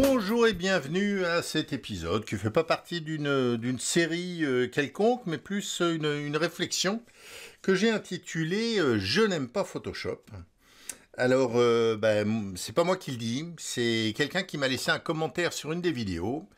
Bonjour et bienvenue à cet épisode qui ne fait pas partie d'une série euh, quelconque, mais plus une, réflexion que j'ai intitulée euh, Je n'aime pas Photoshop. Alors, euh, ben, c'est pas moi qui le dis, c'est quelqu'un qui m'a laissé un commentaire sur une des vidéos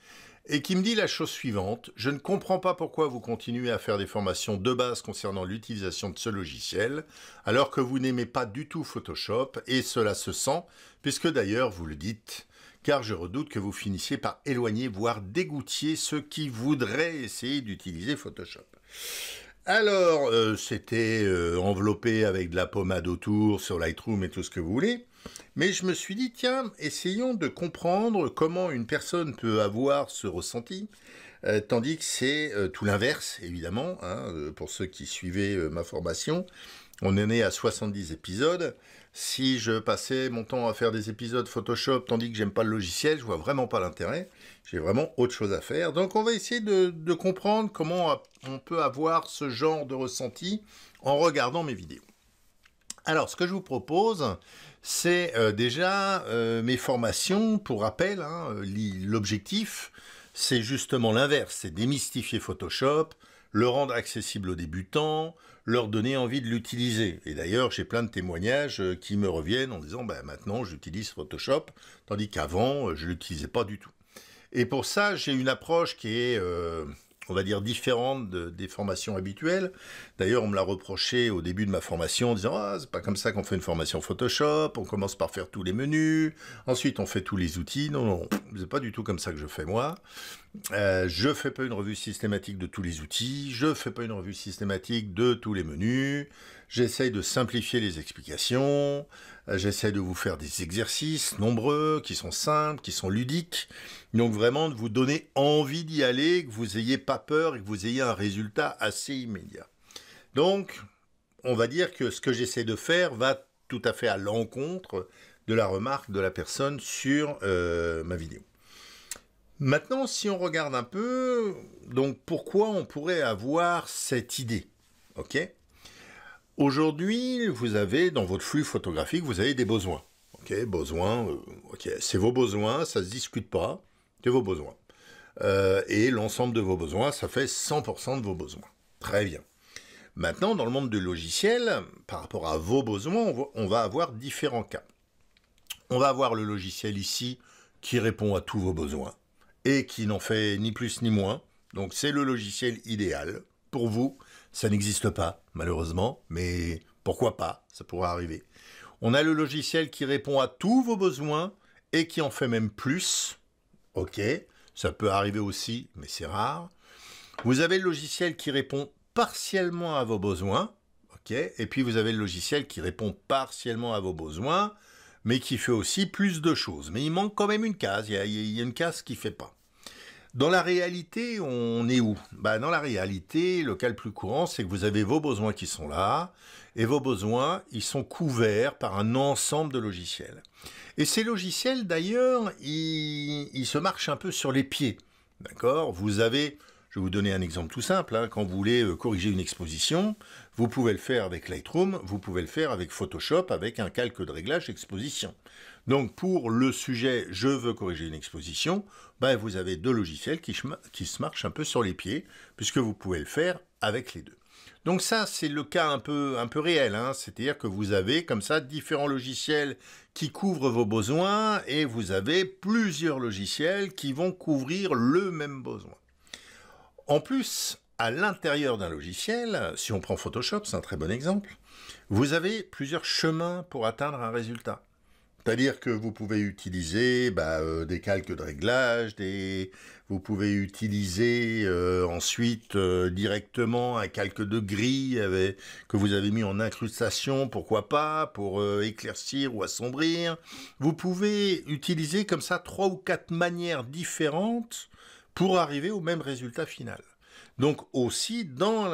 et qui me dit la chose suivante. Je ne comprends pas pourquoi vous continuez à faire des formations de base concernant l'utilisation de ce logiciel, alors que vous n'aimez pas du tout Photoshop, et cela se sent, puisque d'ailleurs vous le dites car je redoute que vous finissiez par éloigner, voire dégoûtier ceux qui voudraient essayer d'utiliser Photoshop. Alors, euh, c'était euh, enveloppé avec de la pommade autour sur Lightroom et tout ce que vous voulez. Mais je me suis dit, tiens, essayons de comprendre comment une personne peut avoir ce ressenti, euh, tandis que c'est tout l'inverse, évidemment, hein, pour ceux qui suivaient ma formation. On est né à 70 épisodes, si je passais mon temps à faire des épisodes Photoshop tandis que j'aime pas le logiciel, je vois vraiment pas l'intérêt. J'ai vraiment autre chose à faire. Donc on va essayer de, comprendre comment on peut avoir ce genre de ressenti en regardant mes vidéos. Alors ce que je vous propose, c'est euh, déjà euh, mes formations, pour rappel, hein, euh, l'objectif, c'est justement l'inverse, c'est démystifier Photoshop, le rendre accessible aux débutants, leur donner envie de l'utiliser. Et d'ailleurs, j'ai plein de témoignages euh, qui me reviennent en disant ben, maintenant j'utilise Photoshop, tandis qu'avant euh, je ne l'utilisais pas du tout. Et pour ça, j'ai une approche qui est euh, on va dire, différente des formations habituelles. D'ailleurs, on me l'a reproché au début de ma formation en disant Ah, c'est pas comme ça qu'on fait une formation Photoshop, on commence par faire tous les menus, ensuite on fait tous les outils. Non, non, c'est pas du tout comme ça que je fais moi. Euh, je fais pas une revue systématique de tous les outils, je fais pas une revue systématique de tous les menus, J'essaye de simplifier les explications, euh, j'essaye de vous faire des exercices nombreux, qui sont simples, qui sont ludiques. Donc vraiment de vous donner envie d'y aller, que vous n'ayez pas peur et que vous ayez un résultat assez immédiat. Donc, on va dire que ce que j'essaie de faire va tout à fait à l'encontre de la remarque de la personne sur euh, ma vidéo. Maintenant, si on regarde un peu, donc pourquoi on pourrait avoir cette idée Ok Aujourd'hui, vous avez dans votre flux photographique, vous avez des besoins. Ok, besoins, euh, ok, c'est vos besoins, ça se discute pas, c'est vos besoins. Euh, et l'ensemble de vos besoins, ça fait 100% de vos besoins. Très bien. Maintenant, dans le monde du logiciel, par rapport à vos besoins, on va avoir différents cas. On va avoir le logiciel ici qui répond à tous vos besoins et qui n'en fait ni plus ni moins. Donc c'est le logiciel idéal pour vous ça n'existe pas, malheureusement, mais pourquoi pas, ça pourrait arriver. On a le logiciel qui répond à tous vos besoins et qui en fait même plus. Ok, ça peut arriver aussi, mais c'est rare. Vous avez le logiciel qui répond partiellement à vos besoins. Ok, et puis vous avez le logiciel qui répond partiellement à vos besoins, mais qui fait aussi plus de choses. Mais il manque quand même une case, il y a, il y a une case qui ne fait pas. Dans la réalité, on est où bah, Dans la réalité, le cas le plus courant, c'est que vous avez vos besoins qui sont là, et vos besoins, ils sont couverts par un ensemble de logiciels. Et ces logiciels, d'ailleurs, ils, se marchent un peu sur les pieds. D'accord Vous avez, je vais vous donner un exemple tout simple, hein, quand vous voulez euh, corriger une exposition, vous pouvez le faire avec Lightroom, vous pouvez le faire avec Photoshop, avec un calque de réglage exposition. Donc pour le sujet « Je veux corriger une exposition ben, vous avez deux logiciels qui, se marchent un peu sur les pieds, puisque vous pouvez le faire avec les deux. Donc ça, c'est le cas un peu, un peu réel, hein. c'est-à-dire que vous avez comme ça différents logiciels qui couvrent vos besoins et vous avez plusieurs logiciels qui vont couvrir le même besoin. En plus, à l'intérieur d'un logiciel, si on prend Photoshop, c'est un très bon exemple, vous avez plusieurs chemins pour atteindre un résultat. C'est-à-dire que vous pouvez utiliser bah, euh, des calques de réglage, des... vous pouvez utiliser euh, ensuite euh, directement un calque de gris avec... que vous avez mis en incrustation, pourquoi pas, pour éclaircir ou assombrir. Vous pouvez utiliser comme ça trois ou quatre manières différentes pour arriver au même résultat final. Donc aussi, dans,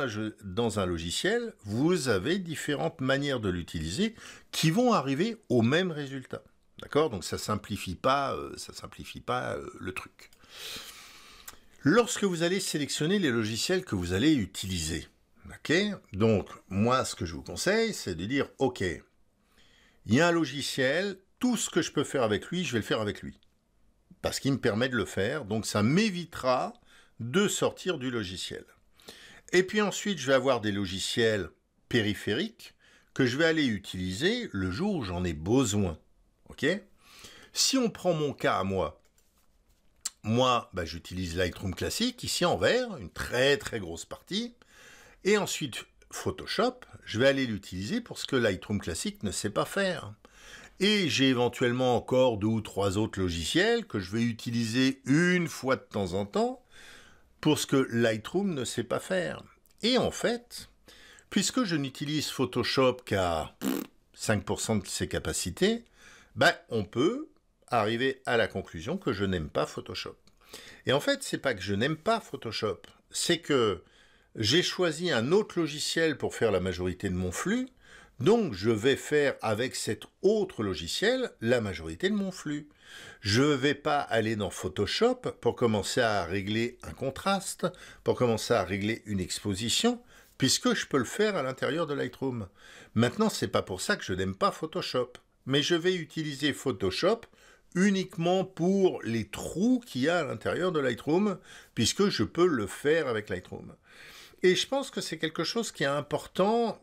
un logiciel, vous avez différentes manières de l'utiliser qui vont arriver au même résultat. D'accord Donc ça simplifie pas, euh, ça simplifie pas euh, le truc. Lorsque vous allez sélectionner les logiciels que vous allez utiliser, ok Donc moi, ce que je vous conseille, c'est de dire, ok, il y a un logiciel, tout ce que je peux faire avec lui, je vais le faire avec lui, parce qu'il me permet de le faire. Donc ça m'évitera de sortir du logiciel. Et puis ensuite, je vais avoir des logiciels périphériques que je vais aller utiliser le jour où j'en ai besoin. Si on prend mon cas à moi, moi, bah, j'utilise Lightroom classique, ici en vert, une très très grosse partie. Et ensuite, Photoshop, je vais aller l'utiliser pour ce que Lightroom classique ne sait pas faire. Et j'ai éventuellement encore deux ou trois autres logiciels que je vais utiliser une fois de temps en temps, pour ce que Lightroom ne sait pas faire. Et en fait, puisque je n'utilise Photoshop qu'à 5% de ses capacités, ben, on peut arriver à la conclusion que je n'aime pas Photoshop. Et en fait, c'est pas que je n'aime pas Photoshop, c'est que j'ai choisi un autre logiciel pour faire la majorité de mon flux, donc je vais faire avec cet autre logiciel la majorité de mon flux. Je ne vais pas aller dans Photoshop pour commencer à régler un contraste, pour commencer à régler une exposition, puisque je peux le faire à l'intérieur de Lightroom. Maintenant, ce n'est pas pour ça que je n'aime pas Photoshop, mais je vais utiliser Photoshop uniquement pour les trous qu'il y a à l'intérieur de Lightroom, puisque je peux le faire avec Lightroom. Et je pense que c'est quelque chose qui est important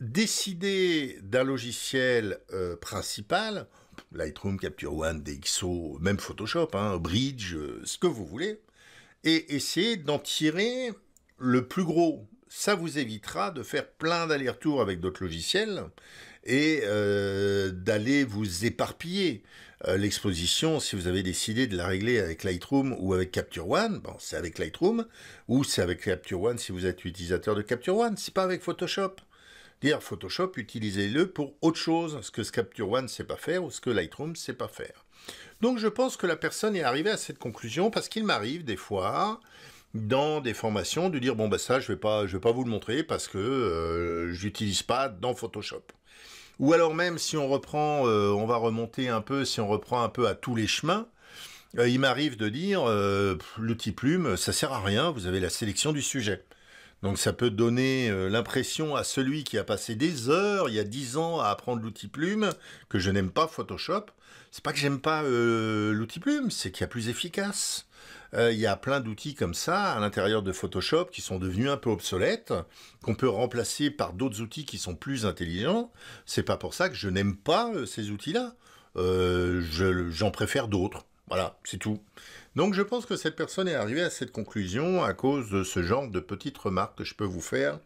décider d'un logiciel euh, principal, Lightroom, Capture One, DxO, même Photoshop, hein, Bridge, euh, ce que vous voulez, et essayer d'en tirer le plus gros. Ça vous évitera de faire plein d'allers-retours avec d'autres logiciels et euh, d'aller vous éparpiller. L'exposition, si vous avez décidé de la régler avec Lightroom ou avec Capture One, bon, c'est avec Lightroom, ou c'est avec Capture One si vous êtes utilisateur de Capture One, c'est pas avec Photoshop. Dire Photoshop, utilisez-le pour autre chose, ce que Scapture Capture One ne sait pas faire ou ce que Lightroom ne sait pas faire. Donc je pense que la personne est arrivée à cette conclusion parce qu'il m'arrive des fois dans des formations de dire bon bah, ça je vais pas je vais pas vous le montrer parce que euh, j'utilise pas dans Photoshop. Ou alors même si on reprend euh, on va remonter un peu si on reprend un peu à tous les chemins, euh, il m'arrive de dire l'outil plume ça sert à rien, vous avez la sélection du sujet. Donc ça peut donner euh, l'impression à celui qui a passé des heures, il y a dix ans, à apprendre l'outil plume, que je n'aime pas Photoshop. C'est pas que j'aime pas euh, l'outil plume, c'est qu'il y a plus efficace. Euh, il y a plein d'outils comme ça à l'intérieur de Photoshop qui sont devenus un peu obsolètes, qu'on peut remplacer par d'autres outils qui sont plus intelligents. C'est pas pour ça que je n'aime pas ces outils-là. j'en préfère d'autres. Voilà, c'est tout. Donc je pense que cette personne est arrivée à cette conclusion à cause de ce genre de petites remarques que je peux vous faire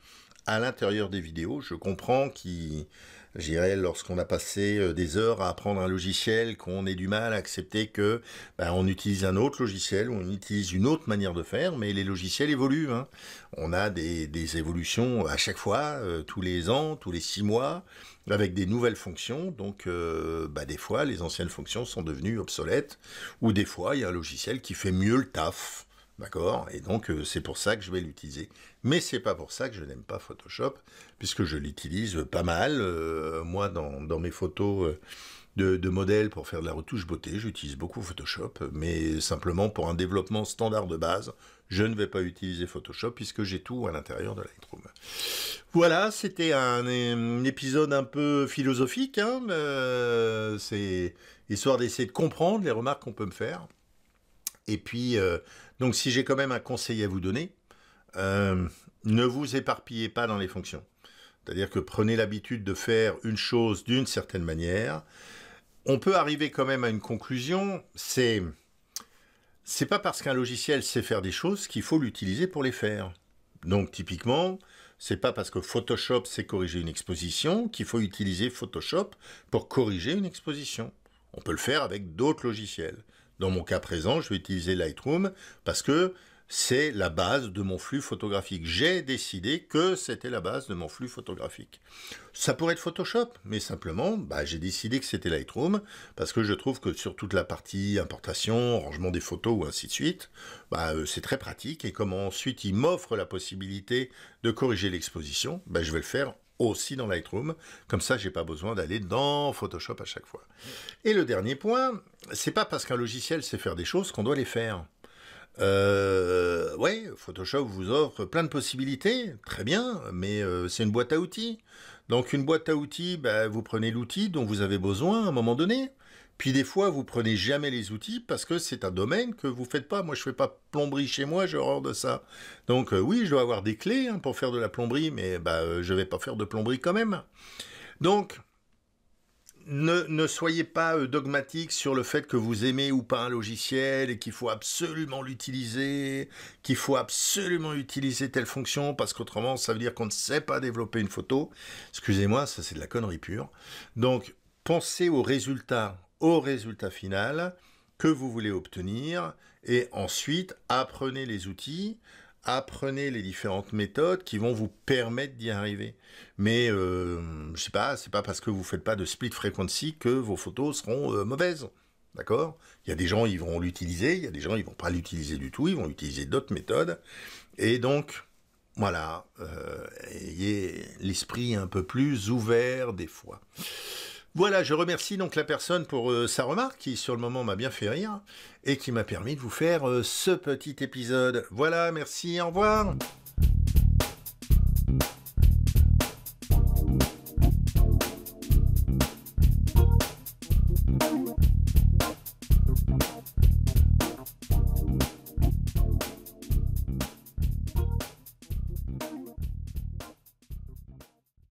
à l'intérieur des vidéos. Je comprends qu'il je lorsqu'on a passé euh, des heures à apprendre un logiciel, qu'on ait du mal à accepter que ben, on utilise un autre logiciel, on utilise une autre manière de faire, mais les logiciels évoluent. Hein. On a des, évolutions à chaque fois, euh, tous les ans, tous les six mois, avec des nouvelles fonctions. Donc, euh, ben, des fois, les anciennes fonctions sont devenues obsolètes, ou des fois, il y a un logiciel qui fait mieux le taf. D'accord Et donc, euh, c'est pour ça que je vais l'utiliser. Mais c'est pas pour ça que je n'aime pas Photoshop, puisque je l'utilise pas mal. Euh, moi, dans, mes photos euh, de, modèles pour faire de la retouche beauté, j'utilise beaucoup Photoshop, mais simplement pour un développement standard de base, je ne vais pas utiliser Photoshop, puisque j'ai tout à l'intérieur de Lightroom. Voilà, c'était un, épisode un peu philosophique. Hein, c'est histoire d'essayer de comprendre les remarques qu'on peut me faire. Et puis, euh, donc si j'ai quand même un conseil à vous donner, euh, ne vous éparpillez pas dans les fonctions. C'est-à-dire que prenez l'habitude de faire une chose d'une certaine manière. On peut arriver quand même à une conclusion, c'est c'est pas parce qu'un logiciel sait faire des choses qu'il faut l'utiliser pour les faire. Donc typiquement, c'est pas parce que Photoshop sait corriger une exposition qu'il faut utiliser Photoshop pour corriger une exposition. On peut le faire avec d'autres logiciels. Dans mon cas présent, je vais utiliser Lightroom parce que c'est la base de mon flux photographique. J'ai décidé que c'était la base de mon flux photographique. Ça pourrait être Photoshop, mais simplement, bah, j'ai décidé que c'était Lightroom, parce que je trouve que sur toute la partie importation, rangement des photos ou ainsi de suite, bah, euh, c'est très pratique, et comme ensuite il m'offre la possibilité de corriger l'exposition, bah, je vais le faire aussi dans Lightroom. Comme ça, j'ai pas besoin d'aller dans Photoshop à chaque fois. Et le dernier point, c'est pas parce qu'un logiciel sait faire des choses qu'on doit les faire. Euh, ouais, Photoshop vous offre plein de possibilités, très bien, mais euh, c'est une boîte à outils. Donc une boîte à outils, bah, vous prenez l'outil dont vous avez besoin à un moment donné. Puis des fois, vous prenez jamais les outils parce que c'est un domaine que vous faites pas. Moi, je fais pas plomberie chez moi, j'ai horreur de ça. Donc euh, oui, je dois avoir des clés hein, pour faire de la plomberie, mais bah, ne euh, je vais pas faire de plomberie quand même. Donc, ne, ne, soyez pas euh, dogmatique sur le fait que vous aimez ou pas un logiciel et qu'il faut absolument l'utiliser, qu'il faut absolument utiliser telle fonction parce qu'autrement ça veut dire qu'on ne sait pas développer une photo. Excusez-moi, ça c'est de la connerie pure. Donc pensez aux résultats, au résultat final que vous voulez obtenir et ensuite apprenez les outils, apprenez les différentes méthodes qui vont vous permettre d'y arriver. Mais euh, je sais pas, c'est pas parce que vous faites pas de split frequency que vos photos seront euh, mauvaises. D'accord Il y a des gens, ils vont l'utiliser, il y a des gens, ils vont pas l'utiliser du tout, ils vont utiliser d'autres méthodes. Et donc, voilà, euh, ayez l'esprit un peu plus ouvert des fois. Voilà, je remercie donc la personne pour euh, sa remarque qui sur le moment m'a bien fait rire et qui m'a permis de vous faire euh, ce petit épisode. Voilà, merci, au revoir.